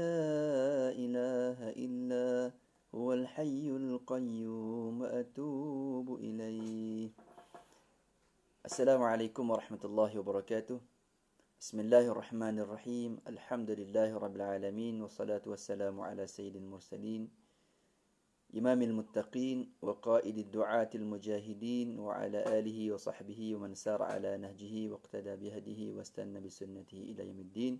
لا إله إلا هو الحي القيوم وأتوب إليه السلام عليكم ورحمة الله وبركاته بسم الله الرحمن الرحيم الحمد لله رب العالمين والصلاة والسلام على سيد المرسلين إمام المتقين وقائد الدعاة المجاهدين وعلى آله وصحبه ومن سار على نهجه واقتدى بهديه واستنى بسنته إلى يوم الدين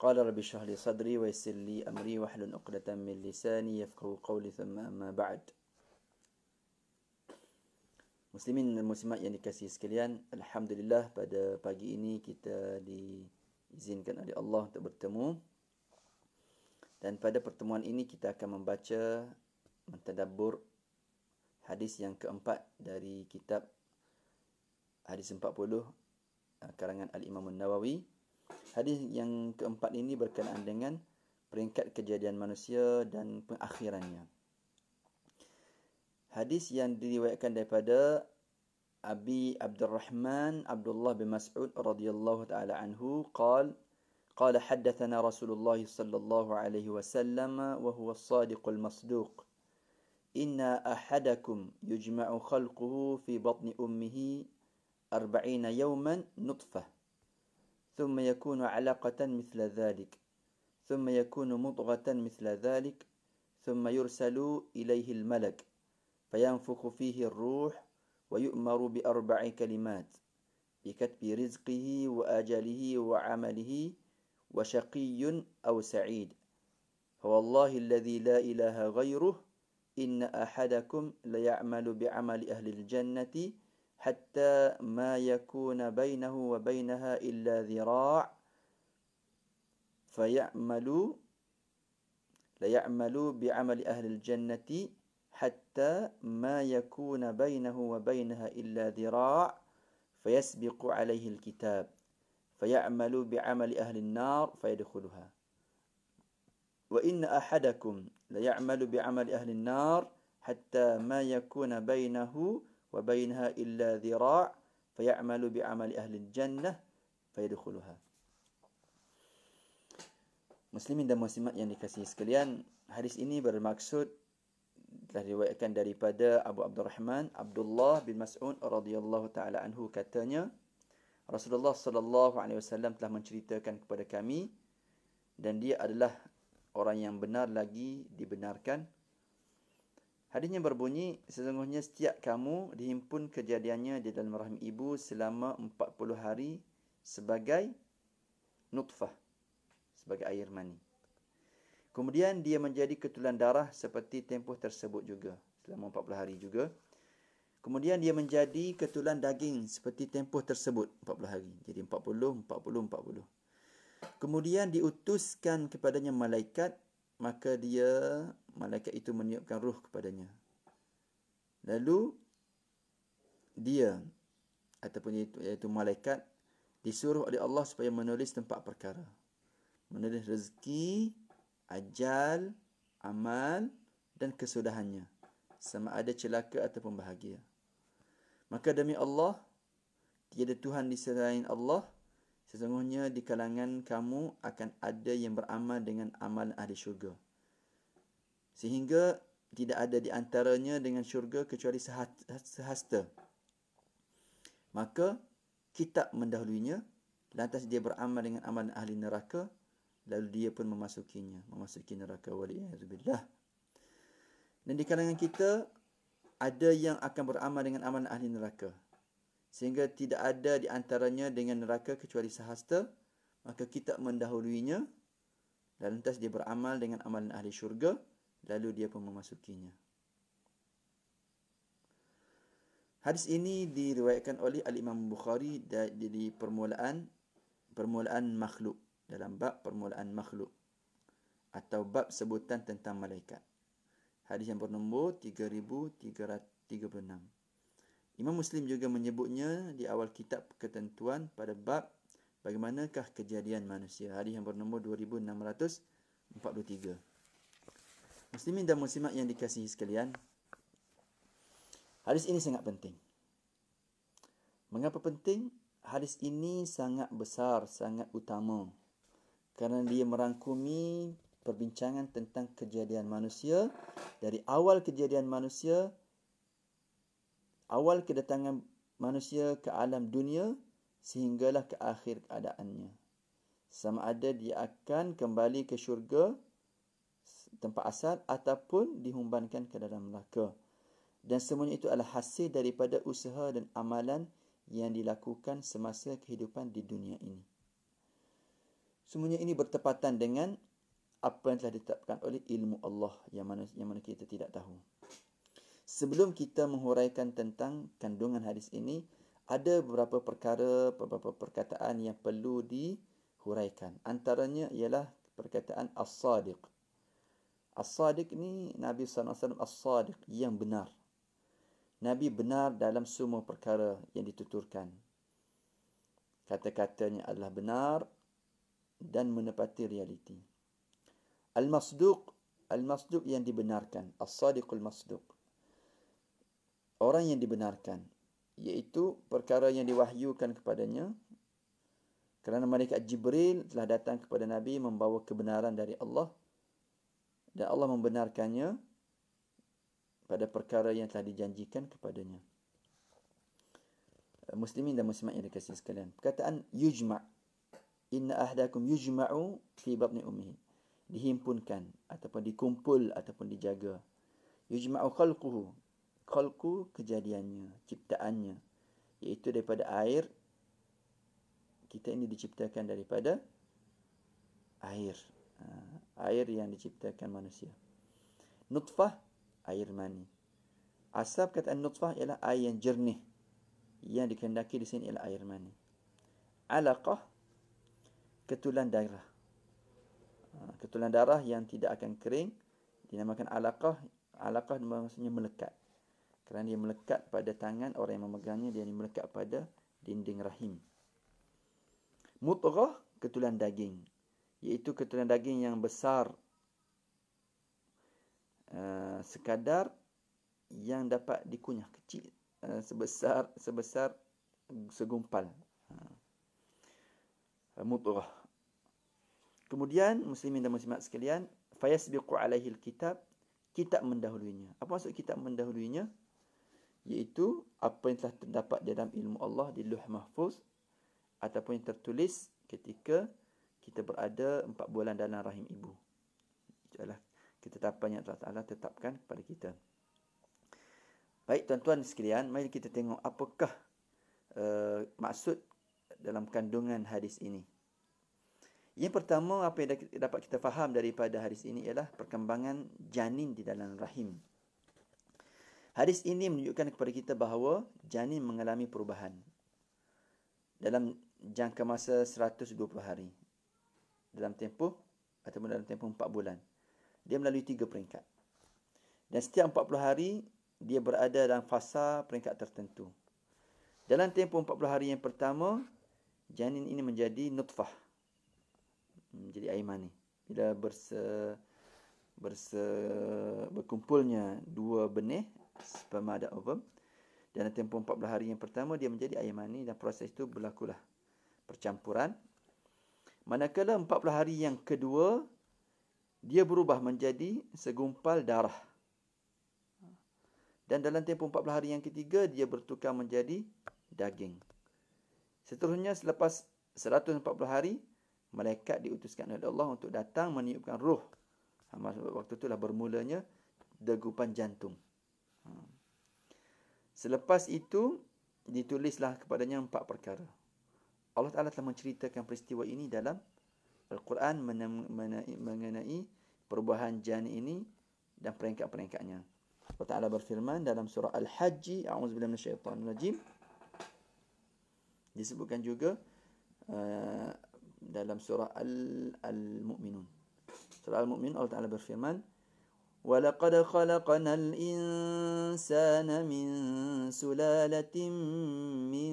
قال رب اشرح لي صدري ويسر لي امري واحلل عقدة من لساني يفقهوا قولي ثم اما بعد Muslimin dan muslimat yang dikasih sekalian Alhamdulillah pada pagi ini kita diizinkan oleh Allah untuk bertemu Dan pada pertemuan ini kita akan membaca Mentadabur hadis yang keempat dari kitab Hadis 40 eh, Karangan Al-Imam Nawawi Hadis yang keempat ini berkenaan dengan peringkat kejadian manusia dan pengakhirannya. Hadis yang diriwayatkan daripada Abi Abdurrahman Abdullah bin Mas'ud radhiyallahu taala anhu qal قال حدثنا رسول الله صلى الله عليه وسلم وهو الصادق المصدوق إن أحدكم يجمع خلقه في بطن أمه أربعين يوما نطفة ثم يكون علقة مثل ذلك ثم يكون مضغة مثل ذلك ثم يرسل إليه الملك فينفخ فيه الروح ويؤمر بأربع كلمات بكتب رزقه وأجله وعمله وشقي أو سعيد فوالله الذي لا إله غيره إن أحدكم ليعمل بعمل أهل الجنة حتى ما يكون بينه وبينها إلا ذراع فيعمل ليعمل بعمل أهل الجنة حتى ما يكون بينه وبينها إلا ذراع فيسبق عليه الكتاب فيعمل بعمل أهل النار فيدخلها وإن أحدكم ليعمل بعمل أهل النار حتى ما يكون بينه وبينها إلا ذراع فيعمل بعمل أهل الجنة فيدخلها Muslimin dan muslimat yang dikasihi sekalian, hadis ini bermaksud telah diriwayatkan daripada Abu Abdurrahman Abdullah bin Mas'ud radhiyallahu taala anhu katanya Rasulullah sallallahu alaihi wasallam telah menceritakan kepada kami dan dia adalah orang yang benar lagi dibenarkan Hadisnya berbunyi, sesungguhnya setiap kamu dihimpun kejadiannya di dalam rahim ibu selama 40 hari sebagai nutfah, sebagai air mani. Kemudian dia menjadi ketulan darah seperti tempoh tersebut juga, selama 40 hari juga. Kemudian dia menjadi ketulan daging seperti tempoh tersebut, 40 hari. Jadi 40, 40, 40. Kemudian diutuskan kepadanya malaikat, maka dia malaikat itu meniupkan ruh kepadanya. Lalu dia ataupun iaitu, iaitu malaikat disuruh oleh Allah supaya menulis tempat perkara. Menulis rezeki, ajal, amal dan kesudahannya. Sama ada celaka ataupun bahagia. Maka demi Allah, tiada Tuhan di selain Allah. Sesungguhnya di kalangan kamu akan ada yang beramal dengan amal ahli syurga sehingga tidak ada di antaranya dengan syurga kecuali sehasta. Maka kitab mendahulunya, lantas dia beramal dengan amal ahli neraka, lalu dia pun memasukinya, memasuki neraka waliyahzubillah. Dan di kalangan kita, ada yang akan beramal dengan amal ahli neraka. Sehingga tidak ada di antaranya dengan neraka kecuali sehasta. Maka kita mendahulunya, dan lantas dia beramal dengan amalan ahli syurga. Lalu dia pun memasukinya. Hadis ini diriwayatkan oleh Al-Imam Bukhari dari permulaan permulaan makhluk dalam bab permulaan makhluk atau bab sebutan tentang malaikat. Hadis yang bernombor 3336. Imam Muslim juga menyebutnya di awal kitab ketentuan pada bab bagaimanakah kejadian manusia. Hadis yang bernombor 2643. Muslimin dan muslimat yang dikasihi sekalian. Hadis ini sangat penting. Mengapa penting? Hadis ini sangat besar, sangat utama. Kerana dia merangkumi perbincangan tentang kejadian manusia dari awal kejadian manusia awal kedatangan manusia ke alam dunia sehinggalah ke akhir keadaannya sama ada dia akan kembali ke syurga tempat asal ataupun dihumbankan ke dalam Melaka. Dan semuanya itu adalah hasil daripada usaha dan amalan yang dilakukan semasa kehidupan di dunia ini. Semuanya ini bertepatan dengan apa yang telah ditetapkan oleh ilmu Allah yang mana, yang mana kita tidak tahu. Sebelum kita menghuraikan tentang kandungan hadis ini, ada beberapa perkara, beberapa perkataan yang perlu dihuraikan. Antaranya ialah perkataan as-sadiq. As-Sadiq ni Nabi SAW As-Sadiq yang benar. Nabi benar dalam semua perkara yang dituturkan. Kata-katanya adalah benar dan menepati realiti. Al-Masduq, Al-Masduq yang dibenarkan. As-Sadiqul Masduq. Orang yang dibenarkan. Iaitu perkara yang diwahyukan kepadanya. Kerana Malaikat Jibril telah datang kepada Nabi membawa kebenaran dari Allah dan Allah membenarkannya pada perkara yang telah dijanjikan kepadanya. Eh, muslimin dan muslimat yang dikasihi sekalian. Perkataan yujma' inna ahdakum yujma'u fi batni ummihi dihimpunkan ataupun dikumpul ataupun dijaga. Yujma'u khalquhu khalqu kejadiannya, ciptaannya iaitu daripada air kita ini diciptakan daripada air. Ha air yang diciptakan manusia. Nutfah, air mani. Asal kata nutfah ialah air yang jernih. Yang dikendaki di sini ialah air mani. Alaqah, ketulan darah. Ha, ketulan darah yang tidak akan kering, dinamakan alaqah. Alaqah maksudnya melekat. Kerana dia melekat pada tangan orang yang memegangnya, dia melekat pada dinding rahim. Mutrah, ketulan daging iaitu ketulan daging yang besar uh, sekadar yang dapat dikunyah kecil uh, sebesar sebesar segumpal uh, mutrah kemudian muslimin dan muslimat sekalian fayasbiqu alaihi alkitab kitab mendahulunya apa maksud kitab mendahulunya iaitu apa yang telah terdapat di dalam ilmu Allah di Luh Mahfuz ataupun yang tertulis ketika kita berada empat bulan dalam rahim ibu. Itulah ketetapan yang Allah Ta'ala tetapkan kepada kita. Baik tuan-tuan sekalian, mari kita tengok apakah uh, maksud dalam kandungan hadis ini. Yang pertama apa yang dapat kita faham daripada hadis ini ialah perkembangan janin di dalam rahim. Hadis ini menunjukkan kepada kita bahawa janin mengalami perubahan dalam jangka masa 120 hari dalam tempoh atau dalam tempoh 4 bulan. Dia melalui tiga peringkat. Dan setiap 40 hari dia berada dalam fasa peringkat tertentu. Dalam tempoh 40 hari yang pertama, janin ini menjadi nutfah. Menjadi hmm, air mani. Bila berse, berse, berkumpulnya dua benih, sperma dan ovum. Dalam tempoh 40 hari yang pertama, dia menjadi air mani dan proses itu berlakulah. Percampuran Manakala 40 hari yang kedua, dia berubah menjadi segumpal darah. Dan dalam tempoh 40 hari yang ketiga, dia bertukar menjadi daging. Seterusnya, selepas 140 hari, malaikat diutuskan oleh Allah untuk datang meniupkan ruh. Ha, maksud waktu itulah bermulanya degupan jantung. Ha. Selepas itu, ditulislah kepadanya empat perkara. Allah Ta'ala telah menceritakan peristiwa ini dalam Al-Quran mengenai perubahan jan ini dan peringkat-peringkatnya. Allah Ta'ala berfirman dalam surah Al-Hajj, A'udzubillah minasyaitan rajim. Disebutkan juga uh, dalam surah Al-Mu'minun. Surah Al-Mu'minun, Allah Ta'ala berfirman, وَلَقَدْ خَلَقَنَا الْإِنسَانَ مِنْ سُلَالَةٍ مِنْ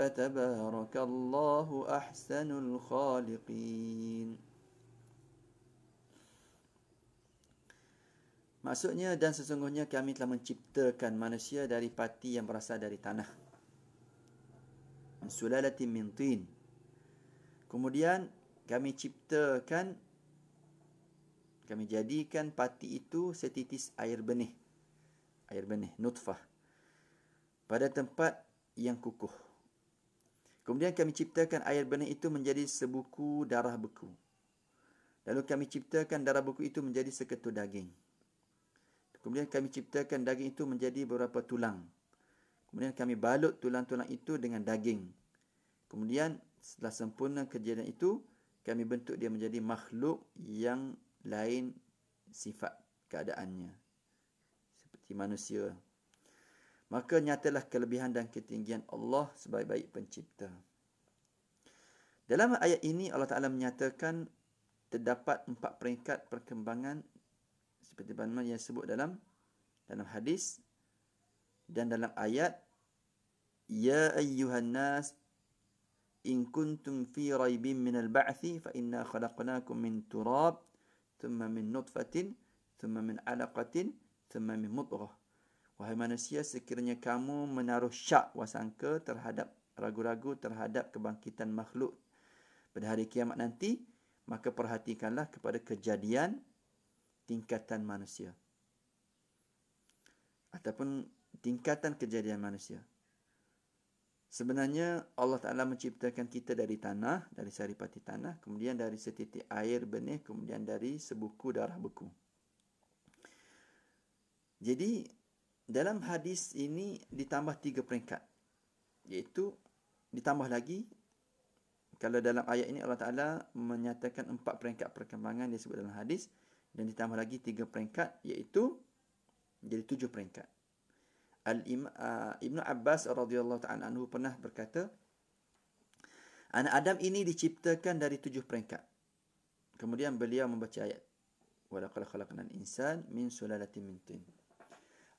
فتبارك الله احسن الخالقين Maksudnya dan sesungguhnya kami telah menciptakan manusia dari pati yang berasal dari tanah. Sulalati min tin. Kemudian kami ciptakan kami jadikan pati itu setitis air benih. Air benih nutfah. Pada tempat yang kukuh. Kemudian kami ciptakan air benih itu menjadi sebuku darah beku. Lalu kami ciptakan darah beku itu menjadi seketul daging. Kemudian kami ciptakan daging itu menjadi beberapa tulang. Kemudian kami balut tulang-tulang itu dengan daging. Kemudian setelah sempurna kejadian itu, kami bentuk dia menjadi makhluk yang lain sifat keadaannya. Seperti manusia. Maka nyatalah kelebihan dan ketinggian Allah sebagai baik pencipta. Dalam ayat ini Allah Ta'ala menyatakan terdapat empat peringkat perkembangan seperti mana yang sebut dalam dalam hadis dan dalam ayat Ya ayyuhan nas in kuntum fi raybin min al-ba'thi fa inna khalaqnakum min turab thumma min nutfatin thumma min alaqatin thumma min mudghah Wahai manusia, sekiranya kamu menaruh syak wasangka terhadap ragu-ragu terhadap kebangkitan makhluk pada hari kiamat nanti, maka perhatikanlah kepada kejadian tingkatan manusia. Ataupun tingkatan kejadian manusia. Sebenarnya Allah Ta'ala menciptakan kita dari tanah, dari saripati tanah, kemudian dari setitik air benih, kemudian dari sebuku darah beku. Jadi dalam hadis ini ditambah tiga peringkat iaitu ditambah lagi kalau dalam ayat ini Allah Taala menyatakan empat peringkat perkembangan dia sebut dalam hadis dan ditambah lagi tiga peringkat iaitu jadi tujuh peringkat Al uh, Ibn Abbas radhiyallahu taala anhu pernah berkata anak Adam ini diciptakan dari tujuh peringkat kemudian beliau membaca ayat walaqad khalaqnal insan min sulalatin mintin."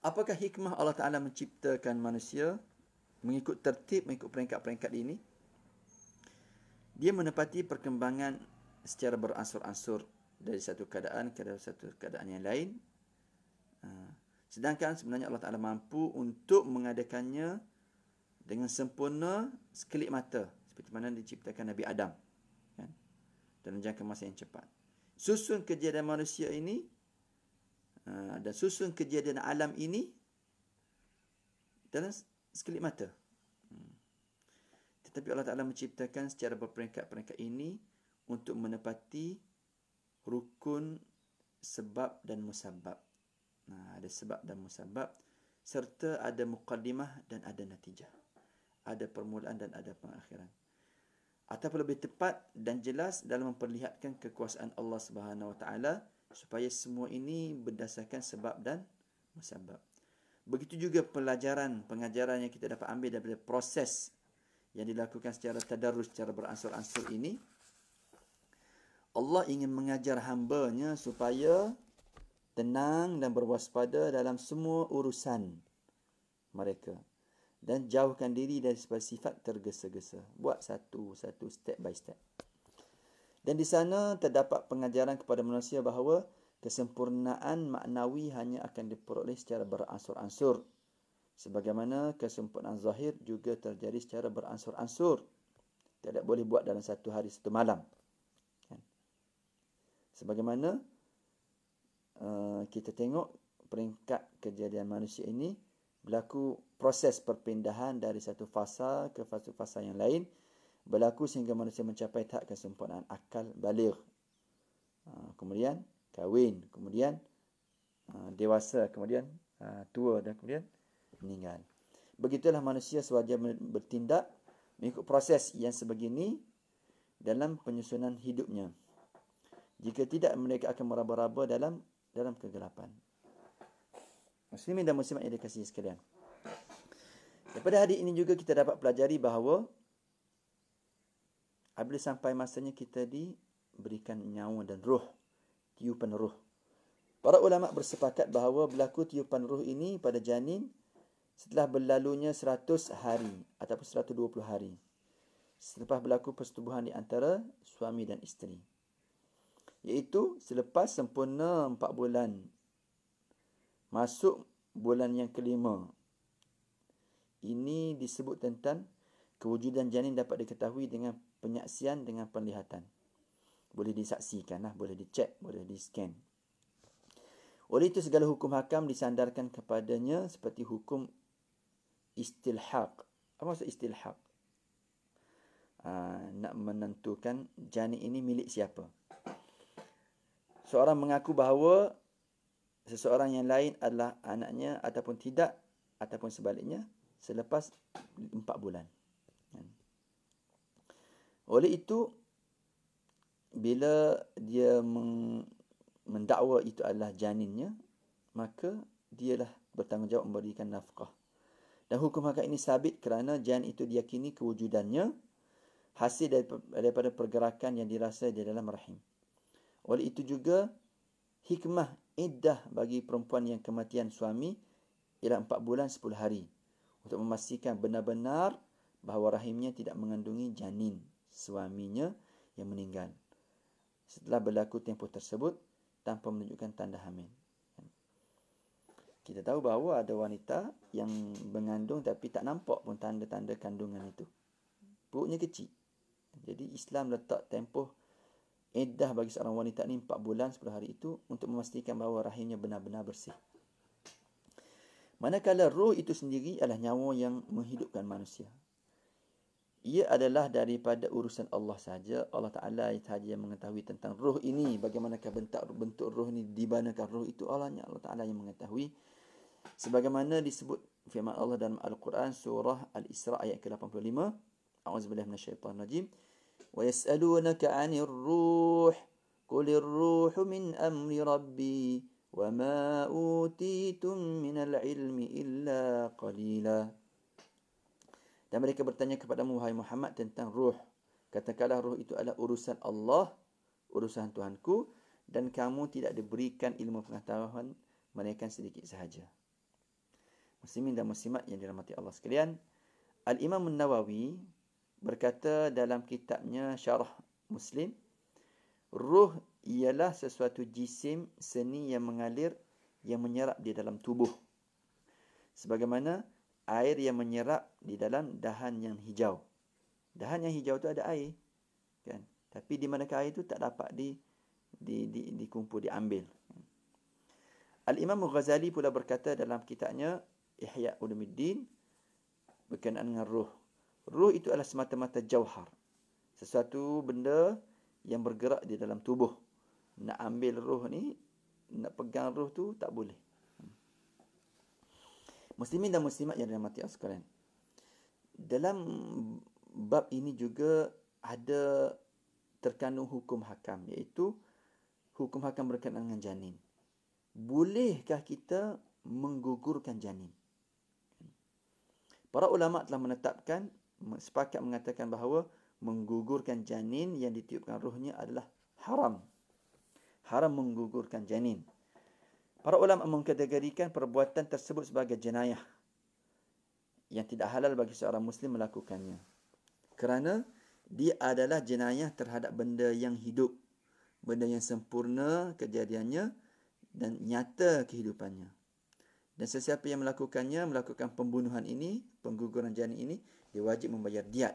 Apakah hikmah Allah Ta'ala menciptakan manusia mengikut tertib, mengikut peringkat-peringkat ini? Dia menepati perkembangan secara beransur-ansur dari satu keadaan ke satu keadaan yang lain. Ah, sedangkan sebenarnya Allah Ta'ala mampu untuk mengadakannya dengan sempurna sekelip mata. Seperti mana diciptakan Nabi Adam. Kan? Dalam jangka masa yang cepat. Susun kejadian manusia ini Ah, dan susun kejadian alam ini dalam sekelip mata. Hmm. Tetapi Allah Ta'ala menciptakan secara berperingkat-peringkat ini untuk menepati rukun sebab dan musabab. ada sebab dan musabab serta ada mukaddimah dan ada natijah. Ada permulaan dan ada pengakhiran. Atau lebih tepat dan jelas dalam memperlihatkan kekuasaan Allah Subhanahu Wa Taala supaya semua ini berdasarkan sebab dan musabab. Begitu juga pelajaran, pengajaran yang kita dapat ambil daripada proses yang dilakukan secara tadarus, secara beransur-ansur ini. Allah ingin mengajar hambanya supaya tenang dan berwaspada dalam semua urusan mereka. Dan jauhkan diri dari sifat tergesa-gesa. Buat satu-satu step by step. Dan di sana terdapat pengajaran kepada manusia bahawa kesempurnaan maknawi hanya akan diperoleh secara beransur-ansur. Sebagaimana kesempurnaan zahir juga terjadi secara beransur-ansur. Tidak boleh buat dalam satu hari, satu malam. Kan? Sebagaimana uh, kita tengok peringkat kejadian manusia ini berlaku proses perpindahan dari satu fasa ke fasa-fasa yang lain berlaku sehingga manusia mencapai tahap kesempurnaan akal baligh. Ah, kemudian kahwin, kemudian ah, dewasa, kemudian ah, tua dan kemudian meninggal. Begitulah manusia sewajarnya bertindak mengikut proses yang sebegini dalam penyusunan hidupnya. Jika tidak mereka akan meraba-raba dalam dalam kegelapan. Muslimin dan muslimat yang dikasihi sekalian. Daripada hadis ini juga kita dapat pelajari bahawa Apabila sampai masanya kita diberikan nyawa dan ruh, tiupan ruh. Para ulama bersepakat bahawa berlaku tiupan ruh ini pada janin setelah berlalunya 100 hari ataupun 120 hari. Selepas berlaku persetubuhan di antara suami dan isteri. Iaitu selepas sempurna 4 bulan masuk bulan yang kelima. Ini disebut tentang kewujudan janin dapat diketahui dengan penyaksian dengan penglihatan. Boleh disaksikan lah, boleh dicek, boleh di-scan. Oleh itu segala hukum hakam disandarkan kepadanya seperti hukum istilhaq. Apa maksud istilhaq? Aa, ah, nak menentukan janin ini milik siapa. Seorang mengaku bahawa seseorang yang lain adalah anaknya ataupun tidak ataupun sebaliknya selepas empat bulan. Oleh itu, bila dia mendakwa itu adalah janinnya, maka dialah bertanggungjawab memberikan nafkah. Dan hukum hakikat ini sabit kerana jan itu diyakini kewujudannya hasil daripada pergerakan yang dirasa di dalam rahim. Oleh itu juga, hikmah iddah bagi perempuan yang kematian suami ialah 4 bulan 10 hari untuk memastikan benar-benar bahawa rahimnya tidak mengandungi janin suaminya yang meninggal setelah berlaku tempoh tersebut tanpa menunjukkan tanda hamil. Kita tahu bahawa ada wanita yang mengandung tapi tak nampak pun tanda-tanda kandungan itu. Perutnya kecil. Jadi Islam letak tempoh iddah bagi seorang wanita ni 4 bulan 10 hari itu untuk memastikan bahawa rahimnya benar-benar bersih. Manakala roh itu sendiri adalah nyawa yang menghidupkan manusia ia adalah daripada urusan Allah saja. Allah Taala sahaja yang mengetahui tentang ruh ini, bagaimanakah bentuk bentuk ruh ini, di manakah roh itu Allah yang Allah Taala yang mengetahui. Sebagaimana disebut firman Allah dalam Al-Quran surah Al-Isra ayat ke-85. A'udzu billahi minasyaitonir rajim. Wa yas'alunaka 'anir ruh. Qul ar-ruhu min amri rabbi wa ma utitum ilmi illa qalilan. Dan mereka bertanya kepada Muhammad, Muhammad tentang ruh. Katakanlah ruh itu adalah urusan Allah, urusan Tuhanku. Dan kamu tidak diberikan ilmu pengetahuan mereka sedikit sahaja. Muslimin dan muslimat yang dirahmati Allah sekalian. Al-Imam Nawawi berkata dalam kitabnya Syarah Muslim. Ruh ialah sesuatu jisim seni yang mengalir yang menyerap di dalam tubuh. Sebagaimana air yang menyerap di dalam dahan yang hijau. Dahan yang hijau tu ada air. Kan? Tapi di manakah air tu tak dapat di di di dikumpul di diambil. Al-Imam Ghazali pula berkata dalam kitabnya Ihya Ulumuddin berkenaan dengan ruh. Ruh itu adalah semata-mata jauhar. Sesuatu benda yang bergerak di dalam tubuh. Nak ambil ruh ni, nak pegang ruh tu tak boleh. Muslimin dan muslimat yang dirahmati Allah sekalian. Dalam bab ini juga ada terkandung hukum hakam iaitu hukum hakam berkaitan dengan janin. Bolehkah kita menggugurkan janin? Para ulama telah menetapkan sepakat mengatakan bahawa menggugurkan janin yang ditiupkan rohnya adalah haram. Haram menggugurkan janin. Para ulama mengkategorikan perbuatan tersebut sebagai jenayah yang tidak halal bagi seorang muslim melakukannya. Kerana dia adalah jenayah terhadap benda yang hidup, benda yang sempurna kejadiannya dan nyata kehidupannya. Dan sesiapa yang melakukannya, melakukan pembunuhan ini, pengguguran janin ini, dia wajib membayar diat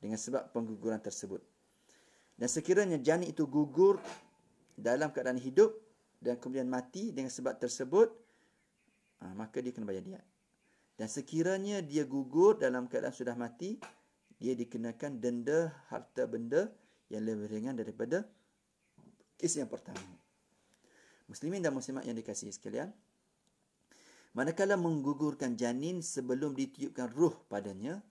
dengan sebab pengguguran tersebut. Dan sekiranya janin itu gugur dalam keadaan hidup, dan kemudian mati dengan sebab tersebut uh, maka dia kena bayar diat dan sekiranya dia gugur dalam keadaan sudah mati dia dikenakan denda harta benda yang lebih ringan daripada kes yang pertama muslimin dan muslimat yang dikasihi sekalian manakala menggugurkan janin sebelum ditiupkan ruh padanya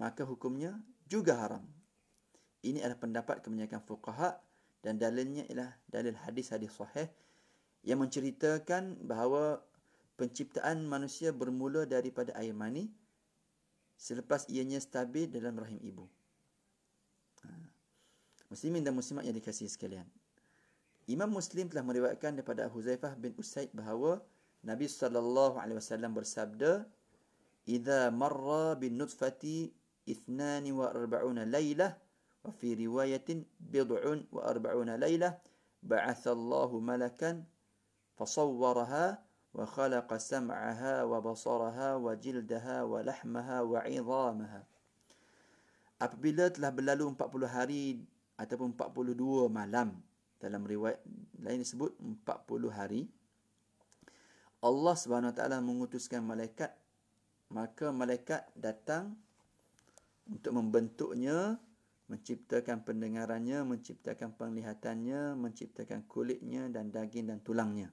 maka hukumnya juga haram ini adalah pendapat kebanyakan fuqaha dan dalilnya ialah dalil hadis-hadis sahih yang menceritakan bahawa penciptaan manusia bermula daripada air mani selepas ianya stabil dalam rahim ibu. Ha. Muslimin dan muslimat yang dikasihi sekalian. Imam Muslim telah meriwayatkan daripada Huzaifah bin Usaid bahawa Nabi sallallahu alaihi wasallam bersabda, "Idza marra bin nutfati 42 lailah wa fi riwayatin bid'un wa arba'una lailah, ba'atha Allahu malakan فصورها وخلق سمعها وبصرها وجلدها ولحمها وعظامها Apabila telah berlalu 40 hari ataupun 42 malam dalam riwayat lain disebut 40 hari Allah Subhanahu Wa Taala mengutuskan malaikat maka malaikat datang untuk membentuknya menciptakan pendengarannya, menciptakan penglihatannya, menciptakan kulitnya dan daging dan tulangnya.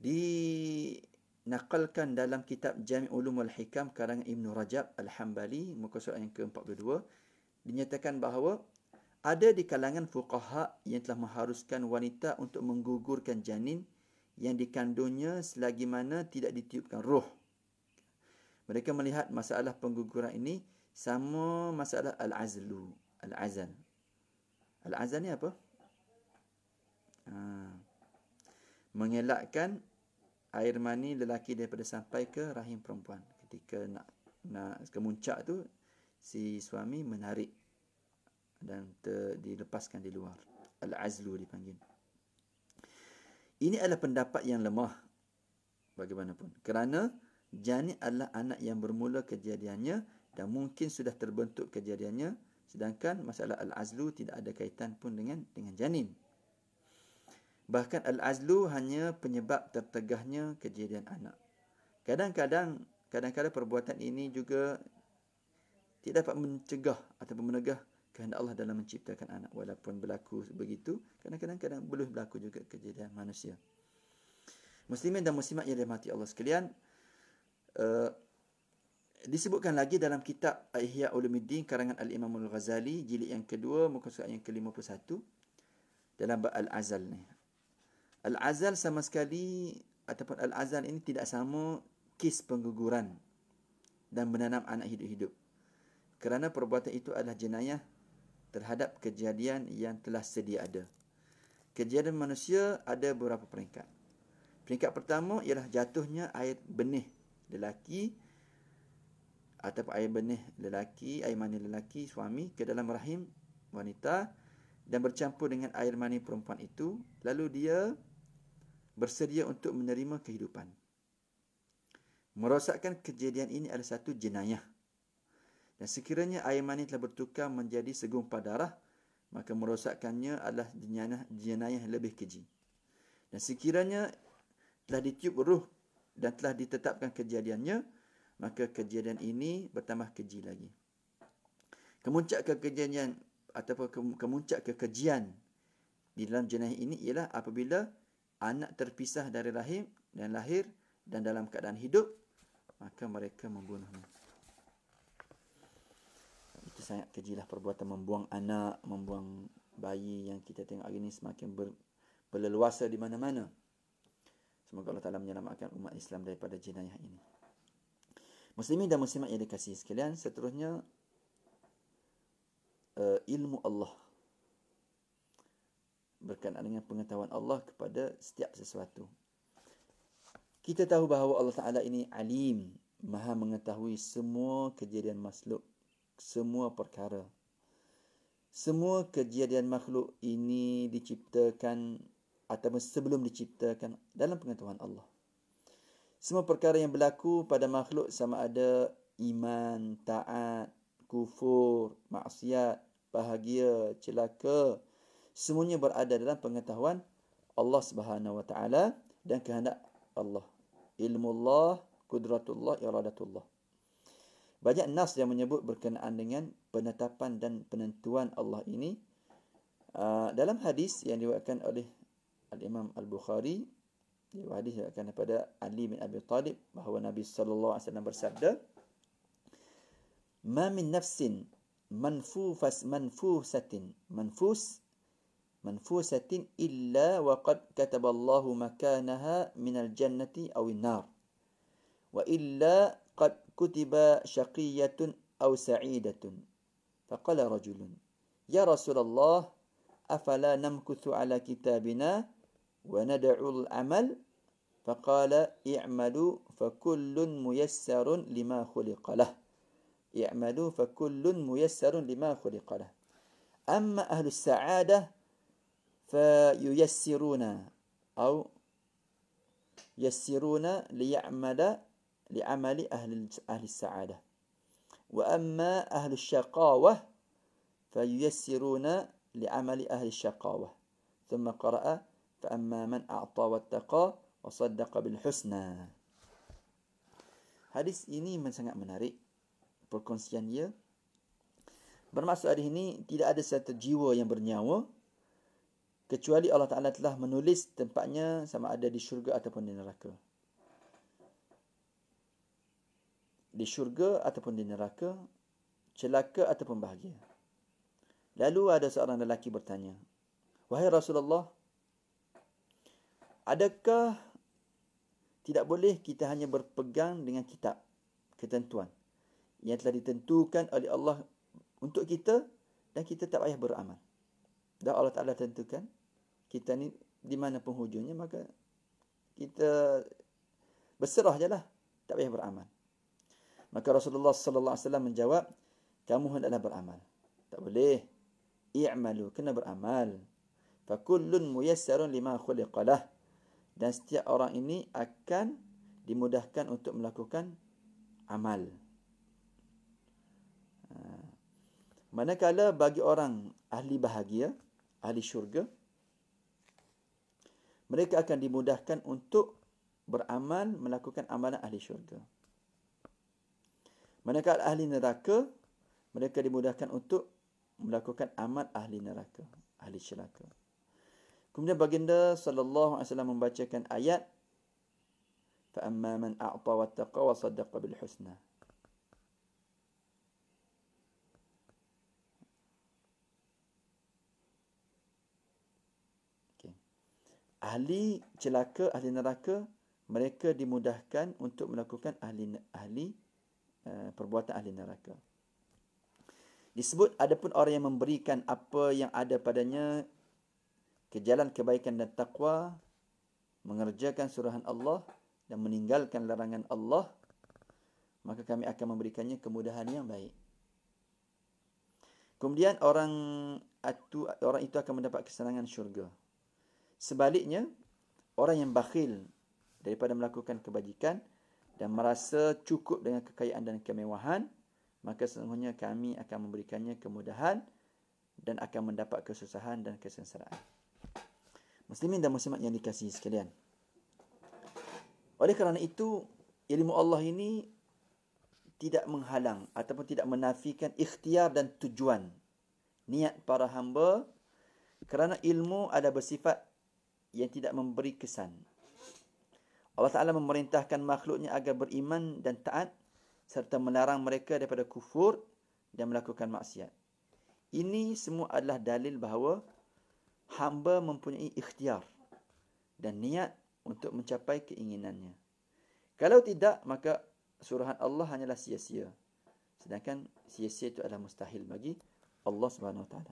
Dinakalkan dalam kitab Jami' Ulum Al-Hikam karangan Ibn Rajab Al-Hambali, muka surat yang ke-42, dinyatakan bahawa ada di kalangan fuqaha yang telah mengharuskan wanita untuk menggugurkan janin yang dikandungnya selagi mana tidak ditiupkan roh. Mereka melihat masalah pengguguran ini sama masalah al-azlu, al-azan. Al-azan ni apa? Ha. Mengelakkan air mani lelaki daripada sampai ke rahim perempuan ketika nak nak kemuncak tu si suami menarik dan ter, dilepaskan di luar. Al-azlu dipanggil. Ini adalah pendapat yang lemah bagaimanapun. Kerana janin adalah anak yang bermula kejadiannya dan mungkin sudah terbentuk kejadiannya sedangkan masalah al-azlu tidak ada kaitan pun dengan dengan janin bahkan al-azlu hanya penyebab tertegahnya kejadian anak kadang-kadang kadang-kadang perbuatan ini juga tidak dapat mencegah atau menegah kehendak Allah dalam menciptakan anak walaupun berlaku begitu kadang-kadang kadang belum berlaku juga kejadian manusia muslimin dan muslimat yang dirahmati Allah sekalian eh, disebutkan lagi dalam kitab Ihya Ulumuddin karangan Al Imam Al Ghazali jilid yang kedua muka surat yang ke-51 dalam bab Al Azal ni. Al Azal sama sekali ataupun Al Azal ini tidak sama kes pengguguran dan menanam anak hidup-hidup. Kerana perbuatan itu adalah jenayah terhadap kejadian yang telah sedia ada. Kejadian manusia ada beberapa peringkat. Peringkat pertama ialah jatuhnya air benih lelaki ataupun air benih lelaki, air mani lelaki, suami ke dalam rahim wanita dan bercampur dengan air mani perempuan itu, lalu dia bersedia untuk menerima kehidupan. Merosakkan kejadian ini adalah satu jenayah. Dan sekiranya air mani telah bertukar menjadi segumpal darah, maka merosakkannya adalah jenayah, jenayah lebih keji. Dan sekiranya telah ditiup ruh dan telah ditetapkan kejadiannya, maka kejadian ini bertambah keji lagi. Kemuncak kekejian ataupun kemuncak kekejian di dalam jenayah ini ialah apabila anak terpisah dari rahim dan lahir dan dalam keadaan hidup maka mereka membunuhnya. Itu sangat lah perbuatan membuang anak, membuang bayi yang kita tengok hari ini semakin ber, berleluasa di mana-mana. Semoga Allah Ta'ala menyelamatkan umat Islam daripada jenayah ini. Muslimin dan muslimat yang dikasihi sekalian, seterusnya uh, ilmu Allah berkenaan dengan pengetahuan Allah kepada setiap sesuatu. Kita tahu bahawa Allah Taala ini alim, Maha mengetahui semua kejadian makhluk, semua perkara. Semua kejadian makhluk ini diciptakan atau sebelum diciptakan dalam pengetahuan Allah. Semua perkara yang berlaku pada makhluk sama ada iman, taat, kufur, maksiat, bahagia, celaka, semuanya berada dalam pengetahuan Allah Subhanahu Wa Taala dan kehendak Allah. Ilmu Allah, kudratullah, iradatullah. Banyak nas yang menyebut berkenaan dengan penetapan dan penentuan Allah ini. Uh, dalam hadis yang diwakilkan oleh Al-Imam Al-Bukhari ini hadis yang akan daripada Ali bin Abi Talib bahawa Nabi sallallahu alaihi wasallam bersabda Ma min nafsin manfufas manfusatin manfus manfusatin illa waqad kataballahu makanaha minal jannati aw an-nar wa illa qad kutiba syaqiyatun aw sa'idatun faqala rajulun ya rasulullah afala namkuthu ala kitabina وندع العمل فقال اعملوا فكل ميسر لما خلق له اعملوا فكل ميسر لما خلق له أما أهل السعادة فييسرون أو يسرون ليعمل لعمل أهل أهل السعادة وأما أهل الشقاوة فييسرون لعمل أهل الشقاوة ثم قرأ فأما من أعطى واتقى وصدق بالحسنى Hadis ini sangat menarik perkongsian dia. Bermaksud hari ini tidak ada satu jiwa yang bernyawa kecuali Allah Taala telah menulis tempatnya sama ada di syurga ataupun di neraka. Di syurga ataupun di neraka, celaka ataupun bahagia. Lalu ada seorang lelaki bertanya, "Wahai Rasulullah, Adakah tidak boleh kita hanya berpegang dengan kitab ketentuan yang telah ditentukan oleh Allah untuk kita dan kita tak payah beramal. Dah Allah Ta'ala tentukan kita ni di mana penghujungnya maka kita berserah jelah Tak payah beramal. Maka Rasulullah Sallallahu Alaihi Wasallam menjawab, kamu hendaklah beramal. Tak boleh. I'malu, kena beramal. Fakullun muyassarun lima khuliqalah dan setiap orang ini akan dimudahkan untuk melakukan amal. Ah, manakala bagi orang ahli bahagia, ahli syurga, mereka akan dimudahkan untuk beramal, melakukan amalan ahli syurga. Manakala ahli neraka, mereka dimudahkan untuk melakukan amal ahli neraka, ahli syurga. Kemudian baginda sallallahu alaihi wasallam membacakan ayat fa amma man a'ta wa taqa wa saddaqa bil husna. Okay. Ahli celaka, ahli neraka, mereka dimudahkan untuk melakukan ahli ahli uh, perbuatan ahli neraka. Disebut adapun orang yang memberikan apa yang ada padanya ke jalan kebaikan dan taqwa, mengerjakan suruhan Allah dan meninggalkan larangan Allah maka kami akan memberikannya kemudahan yang baik kemudian orang itu orang itu akan mendapat kesenangan syurga sebaliknya orang yang bakhil daripada melakukan kebajikan dan merasa cukup dengan kekayaan dan kemewahan maka sesungguhnya kami akan memberikannya kemudahan dan akan mendapat kesusahan dan kesengsaraan. Muslimin dan muslimat yang dikasihi sekalian. Oleh kerana itu, ilmu Allah ini tidak menghalang ataupun tidak menafikan ikhtiar dan tujuan niat para hamba kerana ilmu ada bersifat yang tidak memberi kesan. Allah Ta'ala memerintahkan makhluknya agar beriman dan taat serta melarang mereka daripada kufur dan melakukan maksiat. Ini semua adalah dalil bahawa hamba mempunyai ikhtiar dan niat untuk mencapai keinginannya. Kalau tidak, maka suruhan Allah hanyalah sia-sia. Sedangkan sia-sia itu adalah mustahil bagi Allah Subhanahu Wa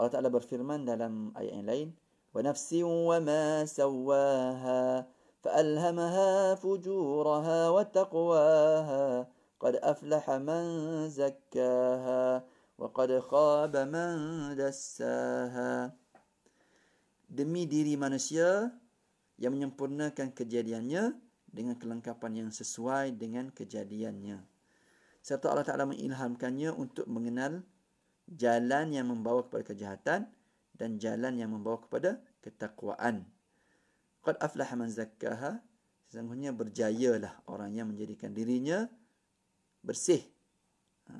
Allah Taala berfirman dalam ayat yang lain, "Wa nafsin wa ma sawaha fa'alhamaha fujuraha wa taqwaha qad aflaha man zakkaha wa qad khaba man dassaha." demi diri manusia yang menyempurnakan kejadiannya dengan kelengkapan yang sesuai dengan kejadiannya. Serta Allah Ta'ala mengilhamkannya untuk mengenal jalan yang membawa kepada kejahatan dan jalan yang membawa kepada ketakwaan. Qad aflaha man zakkaha. Sesungguhnya berjayalah orang yang menjadikan dirinya bersih. Ha.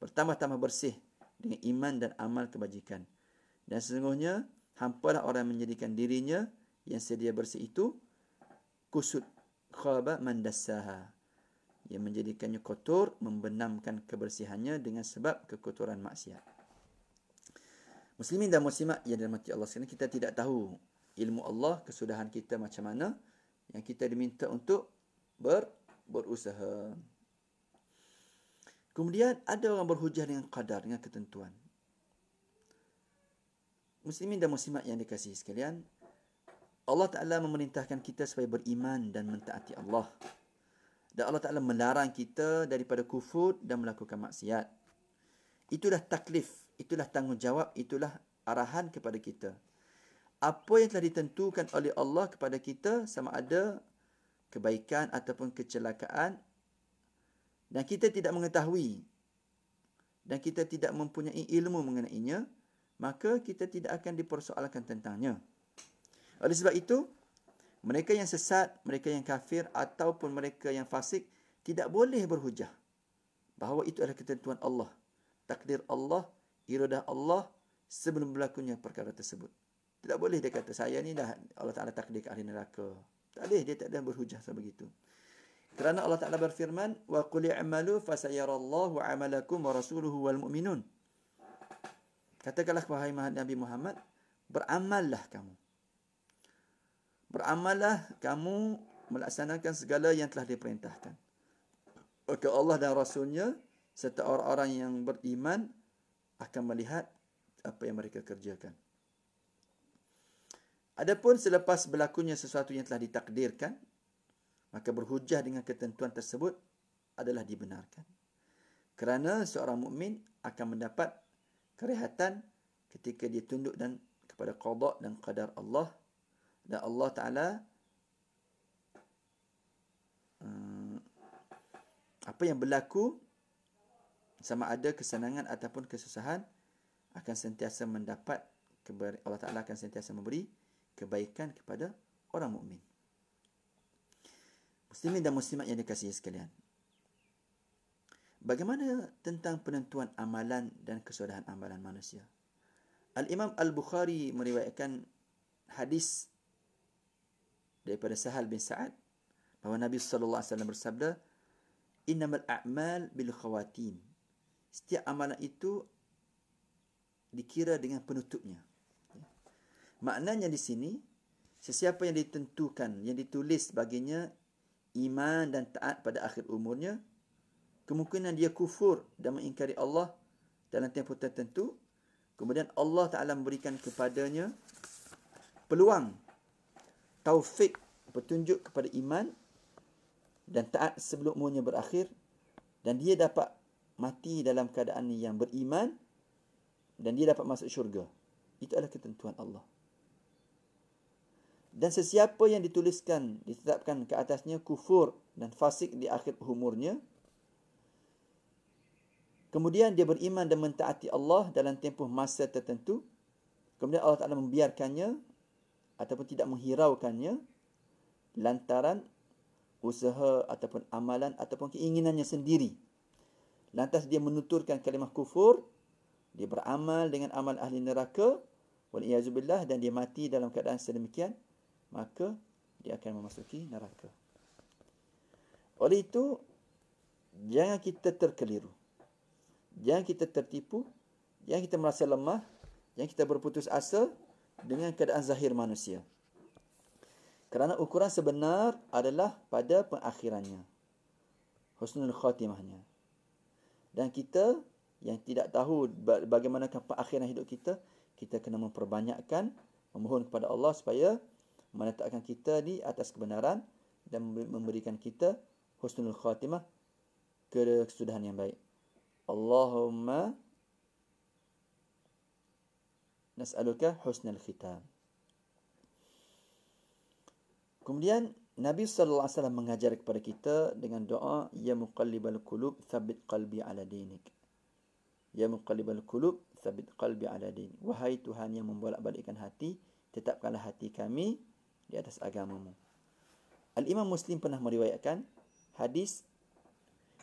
Bertambah-tambah bersih dengan iman dan amal kebajikan. Dan sesungguhnya hampalah orang menjadikan dirinya yang sedia bersih itu kusut khaba mandasaha yang menjadikannya kotor membenamkan kebersihannya dengan sebab kekotoran maksiat muslimin dan muslimat yang dirahmati Allah sekalian kita tidak tahu ilmu Allah kesudahan kita macam mana yang kita diminta untuk ber berusaha kemudian ada orang berhujah dengan qadar dengan ketentuan Muslimin dan muslimat yang dikasihi sekalian, Allah Taala memerintahkan kita supaya beriman dan mentaati Allah. Dan Allah Taala melarang kita daripada kufur dan melakukan maksiat. Itulah taklif, itulah tanggungjawab, itulah arahan kepada kita. Apa yang telah ditentukan oleh Allah kepada kita sama ada kebaikan ataupun kecelakaan dan kita tidak mengetahui dan kita tidak mempunyai ilmu mengenainya, maka kita tidak akan dipersoalkan tentangnya. Oleh sebab itu, mereka yang sesat, mereka yang kafir ataupun mereka yang fasik tidak boleh berhujah bahawa itu adalah ketentuan Allah, takdir Allah, iradah Allah sebelum berlakunya perkara tersebut. Tidak boleh dia kata saya ni dah Allah Taala takdir ke ahli neraka. Tak boleh dia tak ada berhujah sebab itu. Kerana Allah Taala berfirman wa qul i'malu fasayarallahu 'amalakum wa rasuluhu wal mu'minun. Katakanlah wahai Nabi Muhammad, beramallah kamu. Beramallah kamu melaksanakan segala yang telah diperintahkan. Maka Allah dan Rasulnya serta orang-orang yang beriman akan melihat apa yang mereka kerjakan. Adapun selepas berlakunya sesuatu yang telah ditakdirkan, maka berhujah dengan ketentuan tersebut adalah dibenarkan. Kerana seorang mukmin akan mendapat kerehatan ketika dia tunduk dan kepada qada dan qadar Allah dan Allah Taala hmm, apa yang berlaku sama ada kesenangan ataupun kesusahan akan sentiasa mendapat Allah Taala akan sentiasa memberi kebaikan kepada orang mukmin. Muslimin dan muslimat yang dikasihi sekalian. Bagaimana tentang penentuan amalan dan kesudahan amalan manusia? Al-Imam Al-Bukhari meriwayatkan hadis daripada Sahal bin Sa'ad bahawa Nabi sallallahu alaihi wasallam bersabda, "Innamal a'mal bil khawatim." Setiap amalan itu dikira dengan penutupnya. Maknanya di sini, sesiapa yang ditentukan, yang ditulis baginya iman dan taat pada akhir umurnya, kemungkinan dia kufur dan mengingkari Allah dalam tempoh tertentu. Kemudian Allah Ta'ala memberikan kepadanya peluang, taufik, petunjuk kepada iman dan taat sebelum umurnya berakhir. Dan dia dapat mati dalam keadaan yang beriman dan dia dapat masuk syurga. Itu adalah ketentuan Allah. Dan sesiapa yang dituliskan, ditetapkan ke atasnya kufur dan fasik di akhir umurnya, Kemudian dia beriman dan mentaati Allah dalam tempoh masa tertentu. Kemudian Allah Ta'ala membiarkannya ataupun tidak menghiraukannya lantaran usaha ataupun amalan ataupun keinginannya sendiri. Lantas dia menuturkan kalimah kufur, dia beramal dengan amal ahli neraka, wal-iyazubillah dan dia mati dalam keadaan sedemikian, maka dia akan memasuki neraka. Oleh itu, jangan kita terkeliru. Yang kita tertipu, yang kita merasa lemah, yang kita berputus asa dengan keadaan zahir manusia. Kerana ukuran sebenar adalah pada pengakhirannya. Husnul khatimahnya. Dan kita yang tidak tahu bagaimanakah pengakhiran hidup kita, kita kena memperbanyakkan memohon kepada Allah supaya menetapkan kita di atas kebenaran dan memberikan kita husnul khatimah kesudahan yang baik. Allahumma nas'aluka husnal khitam. Kemudian Nabi sallallahu alaihi wasallam mengajar kepada kita dengan doa ya muqallibal qulub thabbit qalbi ala dinik. Ya muqallibal qulub thabbit qalbi ala din. Wahai Tuhan yang membolak-balikkan hati, tetapkanlah hati kami di atas agamamu. Al-Imam Muslim pernah meriwayatkan hadis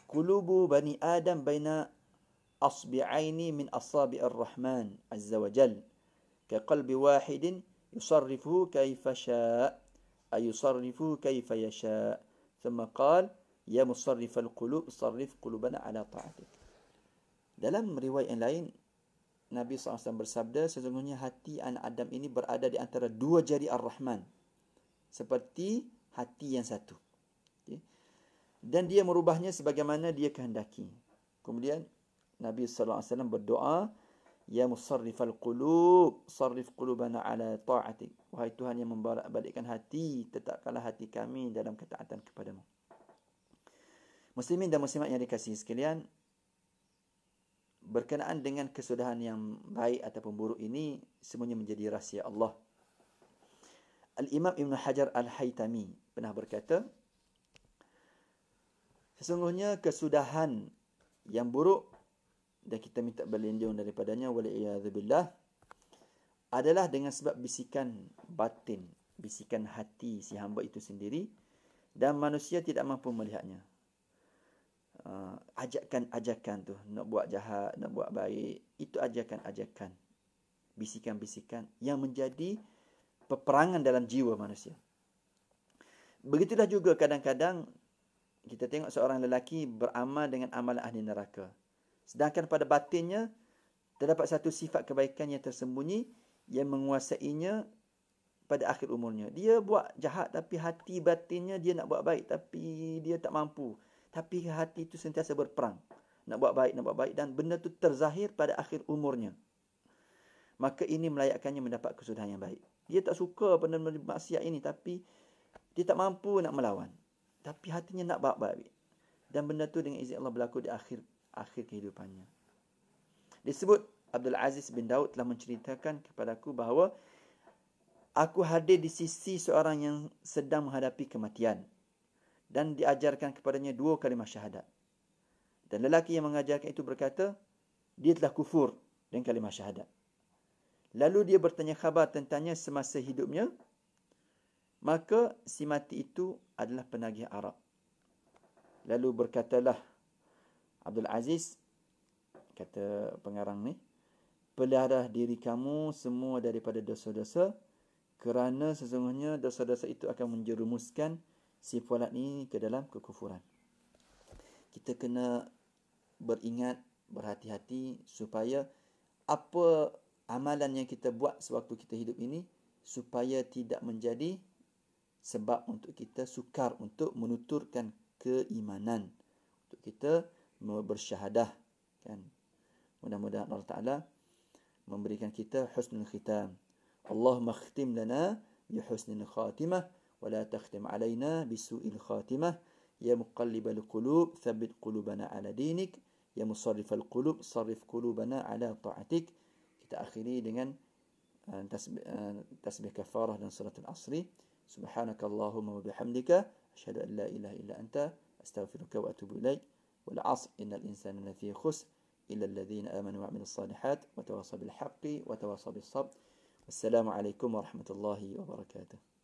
Kulubu Bani Adam Baina asbi'aini min asabi ar-Rahman azza wa jal. Ka qalbi wahidin yusarrifuhu kaifa syaa' ay yusarrifuhu kaifa yasha'. Thumma qala ya musarrifal qulub sarrif qulubana ala ta'atik. Dalam riwayat yang lain Nabi SAW bersabda sesungguhnya hati anak Adam ini berada di antara dua jari ar-Rahman. Seperti hati yang satu. Okay. Dan dia merubahnya sebagaimana dia kehendaki. Kemudian Nabi sallallahu alaihi wasallam berdoa, "Ya musarrifal qulub, sarrif qulubana ala ta'atik." Wahai Tuhan yang membalikkan hati, tetapkanlah hati kami dalam ketaatan kepadamu. Muslimin dan muslimat yang dikasihi sekalian, berkenaan dengan kesudahan yang baik ataupun buruk ini semuanya menjadi rahsia Allah. Al-Imam Ibn Hajar Al-Haytami pernah berkata, Sesungguhnya kesudahan yang buruk dan kita minta berlindung daripadanya wal iazabilah adalah dengan sebab bisikan batin bisikan hati si hamba itu sendiri dan manusia tidak mampu melihatnya ah, ajakan ajakan tu nak buat jahat nak buat baik itu ajakan ajakan bisikan bisikan yang menjadi peperangan dalam jiwa manusia begitulah juga kadang-kadang kita tengok seorang lelaki beramal dengan amalan ahli neraka Sedangkan pada batinnya, terdapat satu sifat kebaikan yang tersembunyi yang menguasainya pada akhir umurnya. Dia buat jahat tapi hati batinnya dia nak buat baik tapi dia tak mampu. Tapi hati itu sentiasa berperang. Nak buat baik, nak buat baik dan benda itu terzahir pada akhir umurnya. Maka ini melayakannya mendapat kesudahan yang baik. Dia tak suka benda-benda maksiat ini tapi dia tak mampu nak melawan. Tapi hatinya nak buat baik. Dan benda tu dengan izin Allah berlaku di akhir akhir kehidupannya. Disebut Abdul Aziz bin Daud telah menceritakan kepadaku bahawa aku hadir di sisi seorang yang sedang menghadapi kematian dan diajarkan kepadanya dua kalimah syahadat. Dan lelaki yang mengajarkan itu berkata, dia telah kufur dengan kalimah syahadat. Lalu dia bertanya khabar tentangnya semasa hidupnya, maka si mati itu adalah penagih Arab. Lalu berkatalah Abdul Aziz kata pengarang ni pelihara diri kamu semua daripada dosa-dosa kerana sesungguhnya dosa-dosa itu akan menjerumuskan si polat ini ke dalam kekufuran. Kita kena beringat, berhati-hati supaya apa amalan yang kita buat sewaktu kita hidup ini supaya tidak menjadi sebab untuk kita sukar untuk menuturkan keimanan. Untuk kita bersyahadah kan mudah-mudahan Allah Taala memberikan kita husnul khitam Allahumma khtim lana bi husnil khatimah wa la takhtim alaina bi su'il khatimah ya muqallibal qulub thabbit qulubana ala dinik ya musarrifal qulub sarif qulubana ala ta'atik kita akhiri dengan uh, eh, tasbih, eh, uh, tasbih kafarah dan surat al-asri subhanakallahumma wa bihamdika asyhadu an la ilaha illa anta استغفرك واتوب اليك والعصر إن الإنسان لفي خسر إلا الذين آمنوا وعملوا الصالحات وتواصوا بالحق وتواصوا بالصبر والسلام عليكم ورحمة الله وبركاته